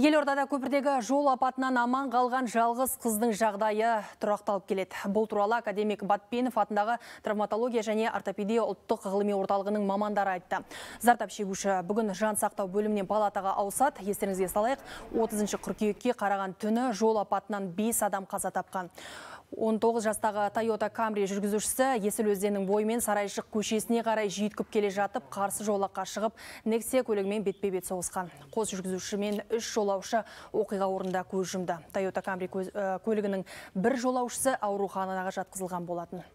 Елордада көпірдегі жол апатынан аман қалған жалғыз қыздың жағдайы тұрақталып келеді. Бұл туралы академик Батпенов атындағы травматология және ортопедия ұлттық ғылыми орталығының мамандары айтты. Зардап шегуші бүгін жан сақтау бөлімінен палатаға ауысады. Естеріңізге салайық, 30 қыркүйекке қараған түні жол апатынан 5 адам қаза тапқан. 19 жастағы Toyota Camry жүргізушісі Есіл өзенінің бойымен Сарайшық көшесіне қарай жүйткіп келе жатып, қарсы жолаққа шығып, Nexia көлігімен бетпе-бет соғысқан. Қос жүргізуші мен үш жол жолаушы оқиға орнында көз жұмды тойота камри э, көлігінің бір жолаушысы ауруханаға жатқызылған болатын